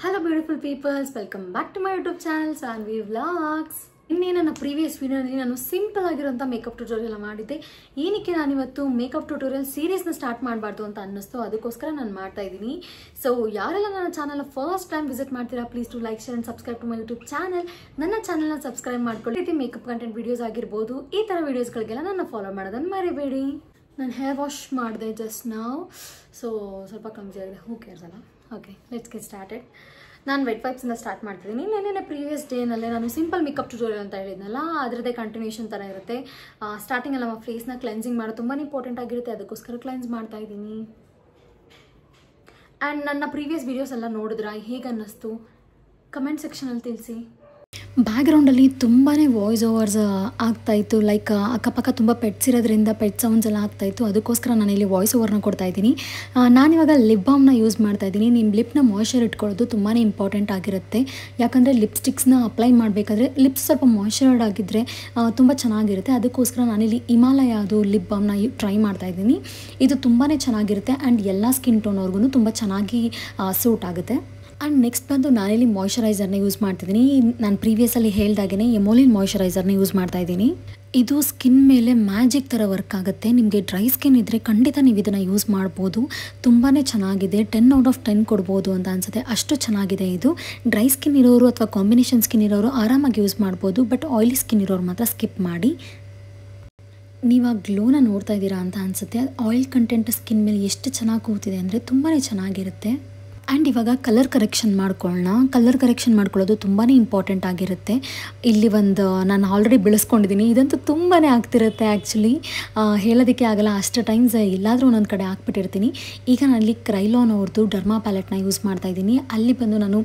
hello beautiful peoples welcome back to my YouTube channel on V vlogs ಇನ್ನೇ ನನ್ನ previous ವೀಡಿಯೋನಲ್ಲಿ ನಾನು simple ಆಗಿರುವಂಥ makeup tutorial ಮಾಡಿದ್ದೆ ಏನಕ್ಕೆ ನಾನು ಇವತ್ತು ಮೇಕಪ್ ಟ್ಯೂಟೋರಿಯಲ್ ಸೀರೀಸ್ನ ಸ್ಟಾರ್ಟ್ ಮಾಡಬಾರ್ದು ಅಂತ ಅನ್ನಿಸ್ತು ಅದಕ್ಕೋಸ್ಕರ ನಾನು ಮಾಡ್ತಾ ಇದ್ದೀನಿ ಸೊ ಯಾರೆಲ್ಲ ನನ್ನ ಚಾನೆಲ್ ಫಸ್ಟ್ ಟೈಮ್ ವಿಸಿಟ್ ಮಾಡ್ತೀರಾ please to like share and subscribe to my YouTube channel ನನ್ನ ಚಾನಲ್ನ ಸಬ್ಸ್ಕ್ರೈಬ್ ಮಾಡ್ಕೊಳ್ಳಿ ರೀತಿ ಮೇಕಪ್ ಕಂಟೆಂಟ್ ವೀಡಿಯೋಸ್ ಆಗಿರ್ಬೋದು ಈ ಥರ ವೀಡಿಯೋಸ್ಗಳಿಗೆಲ್ಲ ನನ್ನ ಫಾಲೋ ಮಾಡೋದನ್ನು ಮರಿಬೇಡಿ ನಾನು ಹೇರ್ ವಾಶ್ ಮಾಡಿದೆ ಜಸ್ಟ್ ನಾವು ಸೊ ಸ್ವಲ್ಪ ಕಮ್ಮಿ ಆಗಿದೆ ಹೂ ಕೇರ್ಸಲ್ಲ ಓಕೆ ಲೆಟ್ಸ್ ಗೆ ಸ್ಟಾರ್ಟೆಡ್ ನಾನು ವೆಟ್ ವೈಪ್ಸಿಂದ ಸ್ಟಾರ್ಟ್ ಮಾಡ್ತಿದ್ದೀನಿ ನೆನ್ನೆ ಪ್ರೀವಿಯಸ್ ಡೇನಲ್ಲೇ ನಾನು ಸಿಂಪಲ್ ಮೇಕಪ್ ಟುಟೋರಿಯಲ್ ಅಂತ ಹೇಳಿದ್ನಲ್ಲ ಅದರದ್ದೇ ಕಂಟಿನ್ಯೂಷನ್ ಥರ ಇರುತ್ತೆ ಸ್ಟಾರ್ಟಿಂಗಲ್ಲಿ ನಮ್ಮ ಫೇಸ್ನ ಕ್ಲೆನ್ಸಿಂಗ್ ಮಾಡೋದು ತುಂಬಾ ಇಂಪಾರ್ಟೆಂಟ್ ಆಗಿರುತ್ತೆ ಅದಕ್ಕೋಸ್ಕರ ಕ್ಲೆನ್ಸ್ ಮಾಡ್ತಾ ಇದ್ದೀನಿ ಆ್ಯಂಡ್ ನನ್ನ ಪ್ರೀವಿಯಸ್ ವೀಡಿಯೋಸ್ ಎಲ್ಲ ನೋಡಿದ್ರಾ ಹೇಗೆ ಅನ್ನಿಸ್ತು ಕಮೆಂಟ್ ಸೆಕ್ಷನಲ್ಲಿ ತಿಳಿಸಿ ಬ್ಯಾಕ್ಗ್ರೌಂಡಲ್ಲಿ ತುಂಬಾ ವಾಯ್ಸ್ ಓವರ್ಸ್ ಆಗ್ತಾಯಿತ್ತು ಲೈಕ್ ಅಕ್ಕಪಕ್ಕ ತುಂಬ ಪೆಟ್ಸ್ ಇರೋದ್ರಿಂದ ಪೆಟ್ ಸೌಂಡ್ಸ್ ಎಲ್ಲ ಆಗ್ತಾಯಿತ್ತು ಅದಕ್ಕೋಸ್ಕರ ನಾನು ಇಲ್ಲಿ ವಾಯ್ಸ್ ಓವರ್ನ ಇದ್ದೀನಿ ನಾನಿವಾಗ ಲಿಪ್ ಬಾಮ್ನ ಯೂಸ್ ಮಾಡ್ತಾಯಿದ್ದೀನಿ ನಿಮ್ಮ ಲಿಪ್ನ ಮಾಯ್ಶ್ಚರ್ ಇಟ್ಕೊಳ್ಳೋದು ತುಂಬಾ ಇಂಪಾರ್ಟೆಂಟ್ ಆಗಿರುತ್ತೆ ಯಾಕಂದರೆ ಲಿಪ್ಸ್ಟಿಕ್ಸ್ನ ಅಪ್ಲೈ ಮಾಡಬೇಕಾದ್ರೆ ಲಿಪ್ಸ್ ಸ್ವಲ್ಪ ಮಾಯ್ಚರ್ಡ್ ಆಗಿದ್ದರೆ ತುಂಬ ಚೆನ್ನಾಗಿರುತ್ತೆ ಅದಕ್ಕೋಸ್ಕರ ನಾನಿಲ್ಲಿ ಹಿಮಾಲಯ ಅದು ಲಿಪ್ ಬಾಮ್ನ ಟ್ರೈ ಇದ್ದೀನಿ ಇದು ತುಂಬಾ ಚೆನ್ನಾಗಿರುತ್ತೆ ಆ್ಯಂಡ್ ಎಲ್ಲ ಸ್ಕಿನ್ ಟೋನ್ ಅವ್ರಿಗೂ ತುಂಬ ಚೆನ್ನಾಗಿ ಸೂಟ್ ಆಗುತ್ತೆ ಆ್ಯಂಡ್ ನೆಕ್ಸ್ಟ್ ಬಂದು ನಾನಿಲ್ಲಿ ಮಾಯ್ಚರೈಸರ್ನ ಯೂಸ್ ಮಾಡ್ತಿದ್ದೀನಿ ನಾನು ಪ್ರೀವಿಯಸ್ಸಲ್ಲಿ ಹೇಳ್ದಾಗೆ ಎಮೋಲಿನ್ ಮಾಯ್ಚರೈಸರ್ನ ಯೂಸ್ ಮಾಡ್ತಾ ಇದ್ದೀನಿ ಇದು ಸ್ಕಿನ್ ಮೇಲೆ ಮ್ಯಾಜಿಕ್ ಥರ ವರ್ಕ್ ಆಗುತ್ತೆ ನಿಮಗೆ ಡ್ರೈ ಸ್ಕಿನ್ ಇದ್ದರೆ ಖಂಡಿತ ನೀವು ಇದನ್ನು ಯೂಸ್ ಮಾಡ್ಬೋದು ತುಂಬಾ ಚೆನ್ನಾಗಿದೆ ಟೆನ್ ಔಟ್ ಆಫ್ ಟೆನ್ ಕೊಡ್ಬೋದು ಅಂತ ಅನಿಸುತ್ತೆ ಅಷ್ಟು ಚೆನ್ನಾಗಿದೆ ಇದು ಡ್ರೈ ಸ್ಕಿನ್ ಇರೋರು ಅಥವಾ ಕಾಂಬಿನೇಷನ್ ಸ್ಕಿನ್ ಇರೋರು ಆರಾಮಾಗಿ ಯೂಸ್ ಮಾಡ್ಬೋದು ಬಟ್ ಆಯಿಲಿ ಸ್ಕಿನ್ ಇರೋರು ಮಾತ್ರ ಸ್ಕಿಪ್ ಮಾಡಿ ನೀವು ಆ ಗ್ಲೋನ ನೋಡ್ತಾ ಇದ್ದೀರಾ ಅಂತ ಅನಿಸುತ್ತೆ ಆಯಿಲ್ ಕಂಟೆಂಟ್ ಸ್ಕಿನ್ ಮೇಲೆ ಎಷ್ಟು ಚೆನ್ನಾಗಿ ಕೂತಿದೆ ಅಂದರೆ ತುಂಬಾ ಚೆನ್ನಾಗಿರುತ್ತೆ ಆ್ಯಂಡ್ ಇವಾಗ ಕಲರ್ ಕರೆಕ್ಷನ್ ಮಾಡ್ಕೊಳ್ಳೋಣ ಕಲರ್ ಕರೆಕ್ಷನ್ ಮಾಡ್ಕೊಳ್ಳೋದು ತುಂಬಾ ಇಂಪಾರ್ಟೆಂಟ್ ಆಗಿರುತ್ತೆ ಇಲ್ಲಿ ಒಂದು ನಾನು ಆಲ್ರೆಡಿ ಬೆಳೆಸ್ಕೊಂಡಿದ್ದೀನಿ ಇದಂತೂ ತುಂಬಾ ಆಗ್ತಿರುತ್ತೆ ಆ್ಯಕ್ಚುಲಿ ಹೇಳೋದಕ್ಕೆ ಆಗಲ್ಲ ಅಷ್ಟು ಟೈಮ್ಸ್ ಎಲ್ಲಾದರೂ ಒಂದೊಂದು ಕಡೆ ಹಾಕ್ಬಿಟ್ಟಿರ್ತೀನಿ ಈಗ ಅಲ್ಲಿ ಕ್ರೈಲೋನ್ ಅವ್ರದ್ದು ಡರ್ಮಾ ಪ್ಯಾಲೆಟ್ನ ಯೂಸ್ ಮಾಡ್ತಾ ಇದ್ದೀನಿ ಅಲ್ಲಿ ಬಂದು ನಾನು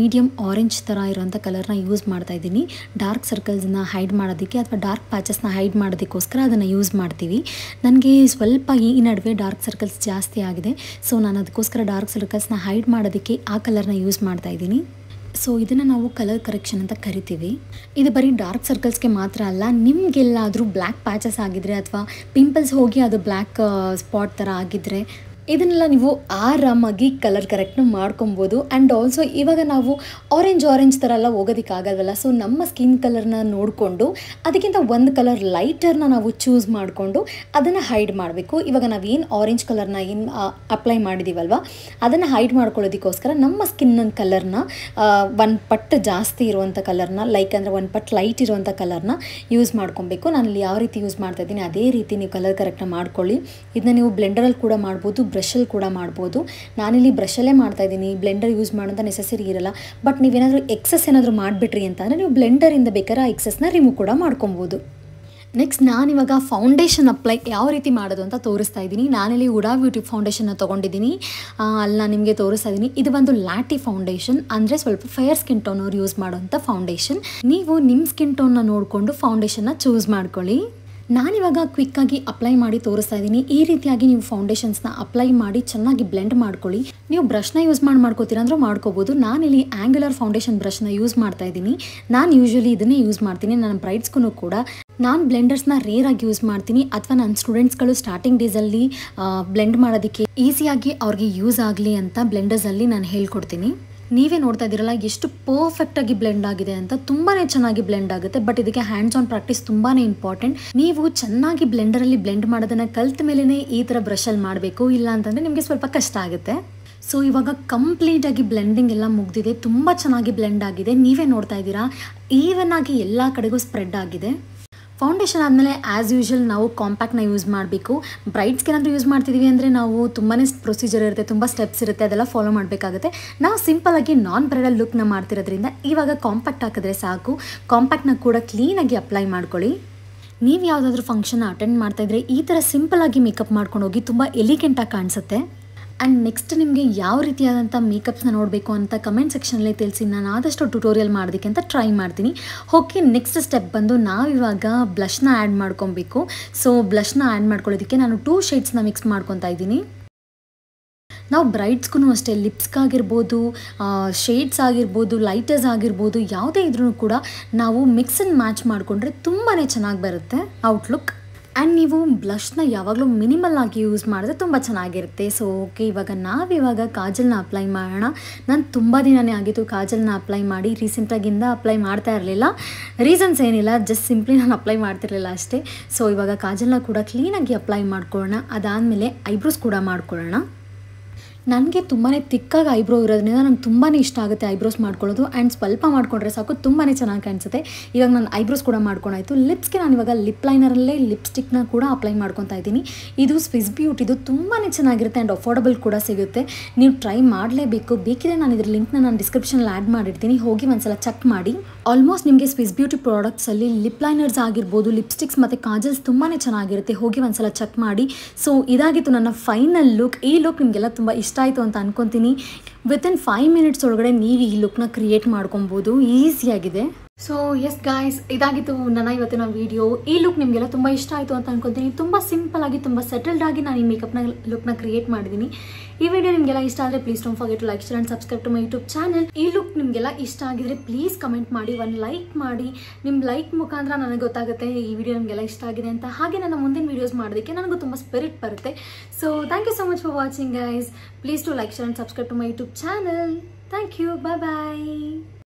ಮೀಡಿಯಮ್ ಆರೆಂಜ್ ಥರ ಇರೋಂಥ ಕಲರ್ನ ಯೂಸ್ ಮಾಡ್ತಾ ಇದ್ದೀನಿ ಡಾರ್ಕ್ ಸರ್ಕಲ್ಸ್ನ ಹೈಡ್ ಮಾಡೋದಕ್ಕೆ ಅಥವಾ ಡಾರ್ಕ್ ಪ್ಯಾಚಸ್ನ ಹೈಡ್ ಮಾಡೋದಕ್ಕೋಸ್ಕರ ಅದನ್ನು ಯೂಸ್ ಮಾಡ್ತೀವಿ ನನಗೆ ಸ್ವಲ್ಪ ಈ ನಡುವೆ ಡಾರ್ಕ್ ಸರ್ಕಲ್ಸ್ ಜಾಸ್ತಿ ಆಗಿದೆ ಸೊ ನಾನು ಅದಕ್ಕೋಸ್ಕರ ಡಾರ್ಕ್ ಸರ್ಕಲ್ ಸರ್ಕಲ್ಸ್ನ ಹೈಡ್ ಮಾಡೋದಕ್ಕೆ ಆ ಕಲರ್ನ ಯೂಸ್ ಮಾಡ್ತಾ ಇದ್ದೀನಿ ಸೊ ಇದನ್ನು ನಾವು ಕಲರ್ ಕರೆಕ್ಷನ್ ಅಂತ ಕರಿತೀವಿ ಇದು ಬರೀ ಡಾರ್ಕ್ ಸರ್ಕಲ್ಸ್ಗೆ ಮಾತ್ರ ಅಲ್ಲ ನಿಮಗೆಲ್ಲಾದರೂ ಬ್ಲ್ಯಾಕ್ ಪ್ಯಾಚಸ್ ಆಗಿದ್ರೆ ಅಥವಾ ಪಿಂಪಲ್ಸ್ ಹೋಗಿ ಅದು ಬ್ಲ್ಯಾಕ್ ಸ್ಪಾಟ್ ಥರ ಆಗಿದ್ರೆ ಇದನ್ನೆಲ್ಲ ನೀವು ಆರಾಮಾಗಿ ಕಲರ್ ಕರೆಕ್ಟ್ನ ಮಾಡ್ಕೊಬೋದು ಆ್ಯಂಡ್ ಆಲ್ಸೋ ಇವಾಗ ನಾವು ಆರೆಂಜ್ ಆರೆಂಜ್ ಥರ ಎಲ್ಲ ಹೋಗೋದಕ್ಕಾಗಲ್ವಲ್ಲ ಸೊ ನಮ್ಮ ಸ್ಕಿನ್ ಕಲರ್ನ ನೋಡಿಕೊಂಡು ಅದಕ್ಕಿಂತ ಒಂದು ಕಲರ್ ಲೈಟರ್ನ ನಾವು ಚೂಸ್ ಮಾಡಿಕೊಂಡು ಅದನ್ನು ಹೈಡ್ ಮಾಡಬೇಕು ಇವಾಗ ಏನು ಆರೆಂಜ್ ಕಲರ್ನ ಏನು ಅಪ್ಲೈ ಮಾಡಿದ್ದೀವಲ್ವ ಅದನ್ನು ಹೈಡ್ ಮಾಡ್ಕೊಳ್ಳೋದಕ್ಕೋಸ್ಕರ ನಮ್ಮ ಸ್ಕಿನ್ನ ಕಲರ್ನ ಒಂದು ಪಟ್ಟು ಜಾಸ್ತಿ ಇರುವಂಥ ಕಲರ್ನ ಲೈಕ್ ಅಂದರೆ ಒಂದು ಪಟ್ಟು ಲೈಟ್ ಇರುವಂಥ ಕಲರ್ನ ಯೂಸ್ ಮಾಡ್ಕೊಬೇಕು ನಾನು ಯಾವ ರೀತಿ ಯೂಸ್ ಮಾಡ್ತಾ ಇದ್ದೀನಿ ಅದೇ ರೀತಿ ನೀವು ಕಲರ್ ಕರೆಕ್ಟಾಗಿ ಮಾಡ್ಕೊಳ್ಳಿ ಇದನ್ನ ನೀವು ಬ್ಲೆಂಡರಲ್ಲಿ ಕೂಡ ಮಾಡ್ಬೋದು ಬ್ರಷ್ ಬ್ರಷಲ್ಲಿ ಕೂಡ ಮಾಡ್ಬೋದು ನಾನಿಲ್ಲಿ ಬ್ರಷಲ್ಲೇ ಇದ್ದೀನಿ ಬ್ಲೆಂಡರ್ ಯೂಸ್ ಮಾಡೋಂಥ ನೆಸೆಸರಿ ಇರಲ್ಲ ಬಟ್ ನೀವೇನಾದರೂ ಎಕ್ಸಸ್ ಏನಾದರೂ ಮಾಡಿಬಿಟ್ರಿ ಅಂದರೆ ನೀವು ಬ್ಲೆಂಡರಿಂದ ಬೇಕಾದ್ರೆ ಆ ಎಕ್ಸಸ್ನ ರಿಮೂವ್ ಕೂಡ ಮಾಡ್ಕೊಬೋದು ನೆಕ್ಸ್ಟ್ ನಾನಿವಾಗ ಫೌಂಡೇಶನ್ ಅಪ್ಲೈ ಯಾವ ರೀತಿ ಮಾಡೋದು ಅಂತ ತೋರಿಸ್ತಾ ಇದ್ದೀನಿ ನಾನಿಲ್ಲಿ ಉಡಾ ಬ್ಯೂಟಿ ಫೌಂಡೇಶನ್ನ ತೊಗೊಂಡಿದ್ದೀನಿ ಅಲ್ಲಿ ನಾನು ನಿಮಗೆ ತೋರಿಸ್ತಾ ಇದ್ದೀನಿ ಇದು ಒಂದು ಲ್ಯಾಟಿ ಫೌಂಡೇಶನ್ ಅಂದರೆ ಸ್ವಲ್ಪ ಫೇರ್ ಸ್ಕಿನ್ ಟೋನ್ ಅವ್ರು ಯೂಸ್ ಮಾಡೋಂಥ ಫೌಂಡೇಶನ್ ನೀವು ನಿಮ್ಮ ಸ್ಕಿನ್ ಟೋನ್ನ ನೋಡಿಕೊಂಡು ಫೌಂಡೇಶನ್ನ ಚೂಸ್ ಮಾಡ್ಕೊಳ್ಳಿ ನಾನಿವಾಗ ಕ್ವಿಕ್ಕಾಗಿ ಅಪ್ಲೈ ಮಾಡಿ ತೋರಿಸ್ತಾ ಇದ್ದೀನಿ ಈ ರೀತಿಯಾಗಿ ನೀವು ಫೌಂಡೇಶನ್ಸ್ನ ಅಪ್ಲೈ ಮಾಡಿ ಚೆನ್ನಾಗಿ ಬ್ಲೆಂಡ್ ಮಾಡ್ಕೊಳ್ಳಿ ನೀವು ಬ್ರಷ್ನ ಯೂಸ್ ಮಾಡಿ ಮಾಡ್ಕೋತೀರ ಅಂದ್ರೆ ಮಾಡ್ಕೋಬೋದು ನಾನಿಲ್ಲಿ ಆ್ಯಂಗ್ಯುಲರ್ ಫೌಂಡೇಶನ್ ಬ್ರಷ್ನ ಯೂಸ್ ಮಾಡ್ತಾ ಇದ್ದೀನಿ ನಾನು ಯೂಶಲಿ ಇದನ್ನೇ ಯೂಸ್ ಮಾಡ್ತೀನಿ ನನ್ನ ಬ್ರೈಡ್ಸ್ಗೂ ಕೂಡ ನಾನು ಬ್ಲೆಂಡರ್ಸ್ನ ಆಗಿ ಯೂಸ್ ಮಾಡ್ತೀನಿ ಅಥವಾ ನನ್ನ ಸ್ಟೂಡೆಂಟ್ಸ್ಗಳು ಸ್ಟಾರ್ಟಿಂಗ್ ಡೇಸಲ್ಲಿ ಬ್ಲೆಂಡ್ ಮಾಡೋದಕ್ಕೆ ಈಸಿಯಾಗಿ ಅವ್ರಿಗೆ ಯೂಸ್ ಆಗಲಿ ಅಂತ ಬ್ಲೆಂಡರ್ಸಲ್ಲಿ ನಾನು ಹೇಳ್ಕೊಡ್ತೀನಿ ನೀವೇ ನೋಡ್ತಾ ಇದ್ದೀರಲ್ಲ ಎಷ್ಟು ಪರ್ಫೆಕ್ಟಾಗಿ ಬ್ಲೆಂಡ್ ಆಗಿದೆ ಅಂತ ತುಂಬಾ ಚೆನ್ನಾಗಿ ಬ್ಲೆಂಡ್ ಆಗುತ್ತೆ ಬಟ್ ಇದಕ್ಕೆ ಹ್ಯಾಂಡ್ಸ್ ಆನ್ ಪ್ರಾಕ್ಟೀಸ್ ತುಂಬಾ ಇಂಪಾರ್ಟೆಂಟ್ ನೀವು ಚೆನ್ನಾಗಿ ಬ್ಲೆಂಡರಲ್ಲಿ ಬ್ಲೆಂಡ್ ಮಾಡೋದನ್ನು ಕಲ್ತ ಮೇಲೇ ಈ ಥರ ಬ್ರಷಲ್ಲಿ ಮಾಡಬೇಕು ಇಲ್ಲ ಅಂತಂದರೆ ನಿಮಗೆ ಸ್ವಲ್ಪ ಕಷ್ಟ ಆಗುತ್ತೆ ಸೊ ಇವಾಗ ಕಂಪ್ಲೀಟಾಗಿ ಬ್ಲೆಂಡಿಂಗ್ ಎಲ್ಲ ಮುಗ್ದಿದೆ ತುಂಬ ಚೆನ್ನಾಗಿ ಬ್ಲೆಂಡ್ ಆಗಿದೆ ನೀವೇ ನೋಡ್ತಾ ಇದ್ದೀರಾ ಈವನ್ ಆಗಿ ಎಲ್ಲ ಕಡೆಗೂ ಸ್ಪ್ರೆಡ್ ಆಗಿದೆ ಫೌಂಡೇಶನ್ ಆದಮೇಲೆ ಆ್ಯಸ್ ಯೂಶ್ವಲ್ ನಾವು ಕಾಂಪ್ಯಾಕ್ಟ್ನ ಯೂಸ್ ಮಾಡಬೇಕು ಬ್ರೈಟ್ ಸ್ಕಿನ್ ಅಂತ ಯೂಸ್ ಮಾಡ್ತಿದ್ದೀವಿ ಅಂದರೆ ನಾವು ತುಂಬಾ ಪ್ರೊಸೀಜರ್ ಇರುತ್ತೆ ತುಂಬ ಸ್ಟೆಪ್ಸ್ ಇರುತ್ತೆ ಅದೆಲ್ಲ ಫಾಲೋ ಮಾಡಬೇಕಾಗುತ್ತೆ ನಾವು ಆಗಿ ನಾನ್ ಬ್ರೈಡಲ್ ಲುಕ್ನ ಮಾಡ್ತಿರೋದ್ರಿಂದ ಇವಾಗ ಕಾಂಪ್ಯಾಕ್ಟ್ ಹಾಕಿದ್ರೆ ಸಾಕು ಕಾಂಪ್ಯಾಕ್ಟ್ನ ಕೂಡ ಕ್ಲೀನಾಗಿ ಅಪ್ಲೈ ಮಾಡ್ಕೊಳ್ಳಿ ನೀವು ಯಾವುದಾದ್ರೂ ಫಂಕ್ಷನ್ ಅಟೆಂಡ್ ಮಾಡ್ತಾಯಿದ್ರೆ ಈ ಥರ ಸಿಂಪಲಾಗಿ ಮೇಕಪ್ ಮಾಡ್ಕೊಂಡು ಹೋಗಿ ತುಂಬ ಎಲಿಗೆಂಟಾಗಿ ಕಾಣಿಸುತ್ತೆ ಆ್ಯಂಡ್ ನೆಕ್ಸ್ಟ್ ನಿಮಗೆ ಯಾವ ರೀತಿಯಾದಂಥ ಮೇಕಪ್ಸ್ನ ನೋಡಬೇಕು ಅಂತ ಕಮೆಂಟ್ ಸೆಕ್ಷನಲ್ಲೇ ತಿಳಿಸಿ ನಾನು ಆದಷ್ಟು ಟ್ಯುಟೋರಿಯಲ್ ಮಾಡೋದಕ್ಕೆ ಅಂತ ಟ್ರೈ ಮಾಡ್ತೀನಿ ಓಕೆ ನೆಕ್ಸ್ಟ್ ಸ್ಟೆಪ್ ಬಂದು ನಾವಿವಾಗ ಬ್ಲಷ್ನ ಆ್ಯಡ್ ಮಾಡ್ಕೊಬೇಕು ಸೊ ಬ್ಲಷ್ನ ಆ್ಯಡ್ ಮಾಡ್ಕೊಳ್ಳೋದಕ್ಕೆ ನಾನು ಟೂ ಶೇಡ್ಸ್ನ ಮಿಕ್ಸ್ ಮಾಡ್ಕೊತಾ ಇದ್ದೀನಿ ನಾವು ಬ್ರೈಟ್ಸ್ಗೂ ಅಷ್ಟೇ ಲಿಪ್ಸ್ಗಾಗಿರ್ಬೋದು ಶೇಡ್ಸ್ ಆಗಿರ್ಬೋದು ಲೈಟರ್ಸ್ ಆಗಿರ್ಬೋದು ಯಾವುದೇ ಇದ್ರೂ ಕೂಡ ನಾವು ಮಿಕ್ಸ್ ಆ್ಯಂಡ್ ಮ್ಯಾಚ್ ಮಾಡಿಕೊಂಡ್ರೆ ತುಂಬಾ ಚೆನ್ನಾಗಿ ಬರುತ್ತೆ ಔಟ್ಲುಕ್ ಆ್ಯಂಡ್ ನೀವು ಬ್ಲಷ್ನ ಯಾವಾಗಲೂ ಮಿನಿಮಲ್ ಆಗಿ ಯೂಸ್ ಮಾಡಿದ್ರೆ ತುಂಬ ಚೆನ್ನಾಗಿರುತ್ತೆ ಸೊ ಓಕೆ ಇವಾಗ ನಾವಿವಾಗ ಕಾಜಲ್ನ ಅಪ್ಲೈ ಮಾಡೋಣ ನಾನು ತುಂಬ ದಿನನೇ ಆಗಿತ್ತು ಕಾಜಲನ್ನ ಅಪ್ಲೈ ಮಾಡಿ ರೀಸೆಂಟಾಗಿಂದ ಅಪ್ಲೈ ಮಾಡ್ತಾ ಇರಲಿಲ್ಲ ರೀಸನ್ಸ್ ಏನಿಲ್ಲ ಜಸ್ಟ್ ಸಿಂಪ್ಲಿ ನಾನು ಅಪ್ಲೈ ಮಾಡ್ತಿರಲಿಲ್ಲ ಅಷ್ಟೇ ಸೊ ಇವಾಗ ಕಾಜಲ್ನ ಕೂಡ ಕ್ಲೀನಾಗಿ ಅಪ್ಲೈ ಮಾಡ್ಕೊಳ್ಳೋಣ ಅದಾದಮೇಲೆ ಐಬ್ರೋಸ್ ಕೂಡ ಮಾಡ್ಕೊಳ್ಳೋಣ ನನಗೆ ತುಂಬಾ ತಿಕ್ಕಾಗಿ ಐಬ್ರೋ ಇರೋದ್ರಿಂದ ನಂಗೆ ತುಂಬಾ ಇಷ್ಟ ಆಗುತ್ತೆ ಐಬ್ರೋಸ್ ಮಾಡ್ಕೊಳ್ಳೋದು ಆ್ಯಂಡ್ ಸ್ವಲ್ಪ ಮಾಡ್ಕೊಂಡ್ರೆ ಸಾಕು ತುಂಬಾ ಚೆನ್ನಾಗಿ ಕಾಣಿಸುತ್ತೆ ಇವಾಗ ನಾನು ಐಬ್ರೋಸ್ ಕೂಡ ಮಾಡ್ಕೊಂಡಾಯಿತು ಲಿಪ್ಸ್ಗೆ ನಾನು ಇವಾಗ ಲಿಪ್ ಲೈನರಲ್ಲೇ ಲಿಪ್ಸ್ಟಿಕ್ನ ಕೂಡ ಅಪ್ಲೈ ಮಾಡ್ಕೊತಾ ಇದ್ದೀನಿ ಇದು ಸ್ವಿಸ್ ಬ್ಯೂಟಿದು ತುಂಬಾ ಚೆನ್ನಾಗಿರುತ್ತೆ ಆ್ಯಂಡ್ ಅಫೋರ್ಡಬಲ್ ಕೂಡ ಸಿಗುತ್ತೆ ನೀವು ಟ್ರೈ ಮಾಡಲೇಬೇಕು ಬೇಕಿದ್ರೆ ನಾನು ಇದ್ರ ಲಿಂಕ್ನ ನಾನು ಡಿಸ್ಕ್ರಿಪ್ಷನಲ್ಲಿ ಆ್ಯಡ್ ಮಾಡಿರ್ತೀನಿ ಹೋಗಿ ಒಂದ್ಸಲ ಚೆಕ್ ಮಾಡಿ ಆಲ್ಮೋಸ್ಟ್ ನಿಮಗೆ ಸ್ವಿಸ್ ಬ್ಯೂಟಿ ಪ್ರಾಡಕ್ಟ್ಸಲ್ಲಿ ಲಿಪ್ ಲೈನರ್ಸ್ ಆಗಿರ್ಬೋದು ಲಿಪ್ಸ್ಟಿಕ್ಸ್ ಮತ್ತು ಕಾಜಲ್ಸ್ ತುಂಬಾ ಚೆನ್ನಾಗಿರುತ್ತೆ ಹೋಗಿ ಒಂದ್ಸಲ ಚೆಕ್ ಮಾಡಿ ಸೊ ಇದಾಗಿತ್ತು ನನ್ನ ಫೈನಲ್ ಲುಕ್ ಈ ಲುಕ್ ನಿಮಗೆಲ್ಲ ತುಂಬ ಇಷ್ಟ ಇಷ್ಟ ಆಯಿತು ಅಂತ ಅನ್ಕೊತೀನಿ ವಿತಿನ್ ಫೈವ್ ಮಿನಿಟ್ಸ್ ಒಳಗಡೆ ನೀವು ಈ ಲುಕ್ನ ಕ್ರಿಯೇಟ್ ಮಾಡ್ಕೊಬೋದು ಈಸಿಯಾಗಿದೆ ಸೊ ಎಸ್ ಗಾಯ್ಸ್ ಇದಾಗಿತ್ತು ನನ್ನ ಇವತ್ತಿನ ವಿಡಿಯೋ ಈ ಲುಕ್ ನಿಮಗೆಲ್ಲ ತುಂಬಾ ಇಷ್ಟ ಆಯಿತು ಅಂತ ಅನ್ಕೊತೀನಿ ತುಂಬಾ ಸಿಂಪಲ್ ಆಗಿ ತುಂಬಾ ಸೆಟಲ್ಡ್ ಆಗಿ ನಾನು ಈ ಮೇಕಪ್ನ ಲುಕ್ನ ಕ್ರಿಯೇಟ್ ಮಾಡಿದ್ದೀನಿ ಈ ವಿಡಿಯೋ ನಿಮಗೆಲ್ಲ ಇಷ್ಟ ಆದರೆ please don't forget to like share and subscribe to my YouTube channel ಈ ಲುಕ್ ನಿಮಗೆಲ್ಲ ಇಷ್ಟ ಆಗಿದ್ರೆ ಪ್ಲೀಸ್ ಕಮೆಂಟ್ ಮಾಡಿ ಒನ್ ಲೈಕ್ ಮಾಡಿ ನಿಮ್ಮ ಲೈಕ್ ಮುಖಾಂತರ ನನಗೆ ಗೊತ್ತಾಗುತ್ತೆ ಈ ವಿಡಿಯೋ ನಿಮಗೆಲ್ಲ ಇಷ್ಟ ಆಗಿದೆ ಅಂತ ಹಾಗೆ ನನ್ನ ಮುಂದಿನ ವೀಡಿಯೋಸ್ ಮಾಡೋದಕ್ಕೆ ನನಗೂ ತುಂಬ ಸ್ಪಿರಿಟ್ ಬರುತ್ತೆ so thank you so much for watching guys please to like share and subscribe to my YouTube channel thank you bye bye